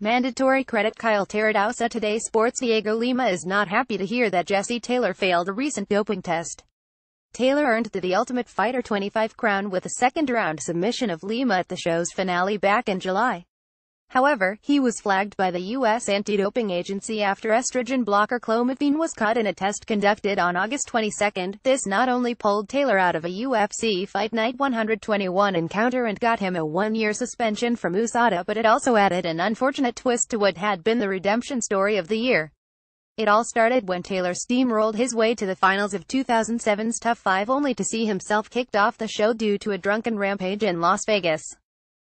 Mandatory credit Kyle Teradausa Today Sports Diego Lima is not happy to hear that Jesse Taylor failed a recent doping test. Taylor earned the, the Ultimate Fighter 25 crown with a second-round submission of Lima at the show's finale back in July. However, he was flagged by the U.S. anti-doping agency after estrogen blocker clomiphene was caught in a test conducted on August 22. This not only pulled Taylor out of a UFC Fight Night 121 encounter and got him a one-year suspension from USADA but it also added an unfortunate twist to what had been the redemption story of the year. It all started when Taylor steamrolled his way to the finals of 2007's Tough 5 only to see himself kicked off the show due to a drunken rampage in Las Vegas.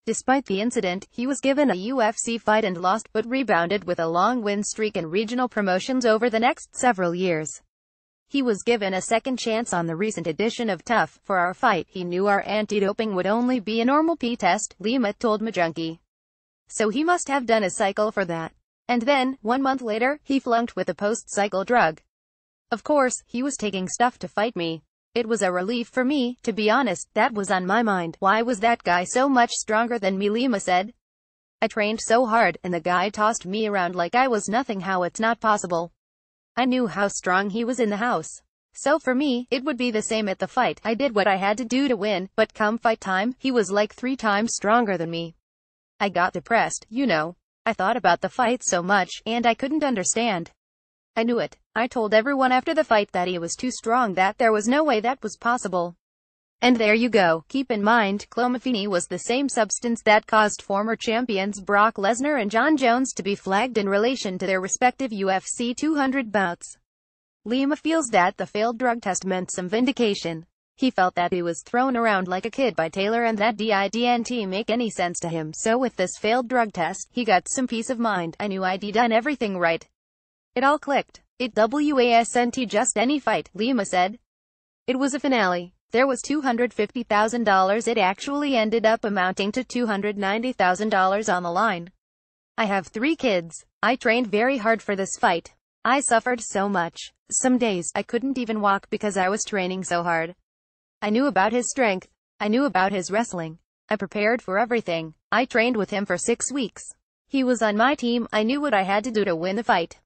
Despite the incident, he was given a UFC fight and lost, but rebounded with a long win streak and regional promotions over the next several years. He was given a second chance on the recent edition of Tough. For our fight, he knew our anti-doping would only be a normal P-test, Lima told Majunki. So he must have done a cycle for that. And then, one month later, he flunked with a post-cycle drug. Of course, he was taking stuff to fight me. It was a relief for me, to be honest, that was on my mind. Why was that guy so much stronger than me Lima said? I trained so hard, and the guy tossed me around like I was nothing how it's not possible. I knew how strong he was in the house. So for me, it would be the same at the fight, I did what I had to do to win, but come fight time, he was like three times stronger than me. I got depressed, you know. I thought about the fight so much, and I couldn't understand. I knew it. I told everyone after the fight that he was too strong that there was no way that was possible. And there you go. Keep in mind, clomiphene was the same substance that caused former champions Brock Lesnar and John Jones to be flagged in relation to their respective UFC 200 bouts. Lima feels that the failed drug test meant some vindication. He felt that he was thrown around like a kid by Taylor and that DIDNT make any sense to him, so with this failed drug test, he got some peace of mind, I knew I'd done everything right. It all clicked. It wasn't just any fight, Lima said. It was a finale. There was $250,000 it actually ended up amounting to $290,000 on the line. I have three kids. I trained very hard for this fight. I suffered so much. Some days, I couldn't even walk because I was training so hard. I knew about his strength. I knew about his wrestling. I prepared for everything. I trained with him for six weeks. He was on my team. I knew what I had to do to win the fight.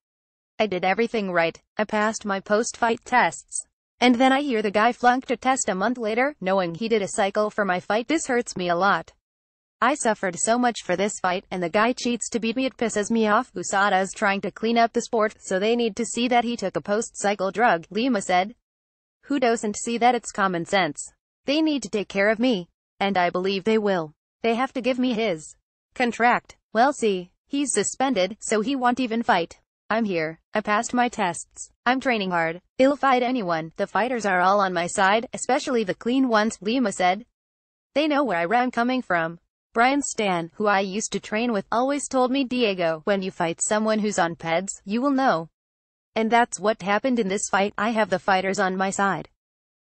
I did everything right. I passed my post-fight tests. And then I hear the guy flunked a test a month later, knowing he did a cycle for my fight. This hurts me a lot. I suffered so much for this fight, and the guy cheats to beat me. It pisses me off. USADA is trying to clean up the sport, so they need to see that he took a post-cycle drug, Lima said. Who doesn't see that it's common sense? They need to take care of me. And I believe they will. They have to give me his contract. Well see, he's suspended, so he won't even fight. I'm here. I passed my tests. I'm training hard. I'll fight anyone. The fighters are all on my side, especially the clean ones, Lima said. They know where I'm coming from. Brian Stan, who I used to train with, always told me, Diego, when you fight someone who's on PEDs, you will know. And that's what happened in this fight, I have the fighters on my side.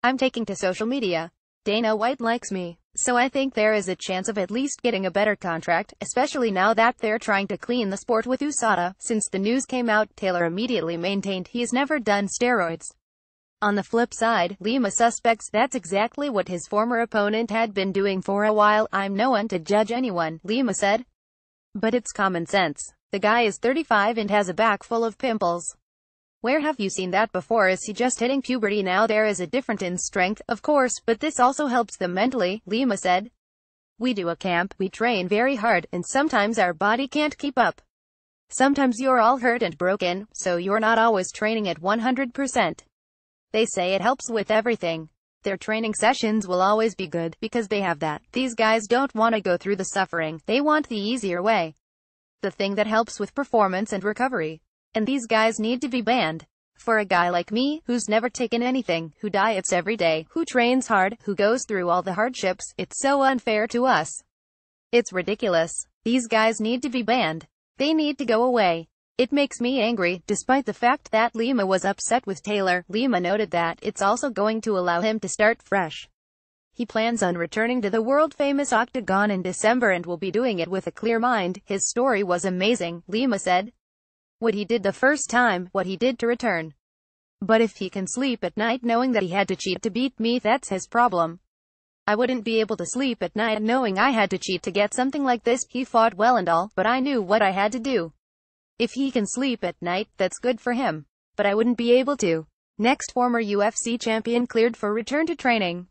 I'm taking to social media. Dana White likes me. So I think there is a chance of at least getting a better contract, especially now that they're trying to clean the sport with USADA. Since the news came out, Taylor immediately maintained he's never done steroids. On the flip side, Lima suspects that's exactly what his former opponent had been doing for a while. I'm no one to judge anyone, Lima said. But it's common sense. The guy is 35 and has a back full of pimples. Where have you seen that before? Is he just hitting puberty now? There is a difference in strength, of course, but this also helps them mentally, Lima said. We do a camp, we train very hard, and sometimes our body can't keep up. Sometimes you're all hurt and broken, so you're not always training at 100%. They say it helps with everything. Their training sessions will always be good, because they have that. These guys don't want to go through the suffering, they want the easier way. The thing that helps with performance and recovery. And these guys need to be banned. For a guy like me, who's never taken anything, who diets every day, who trains hard, who goes through all the hardships, it's so unfair to us. It's ridiculous. These guys need to be banned. They need to go away. It makes me angry, despite the fact that Lima was upset with Taylor. Lima noted that it's also going to allow him to start fresh. He plans on returning to the world-famous Octagon in December and will be doing it with a clear mind. His story was amazing, Lima said what he did the first time, what he did to return. But if he can sleep at night knowing that he had to cheat to beat me, that's his problem. I wouldn't be able to sleep at night knowing I had to cheat to get something like this. He fought well and all, but I knew what I had to do. If he can sleep at night, that's good for him. But I wouldn't be able to. Next former UFC champion cleared for return to training.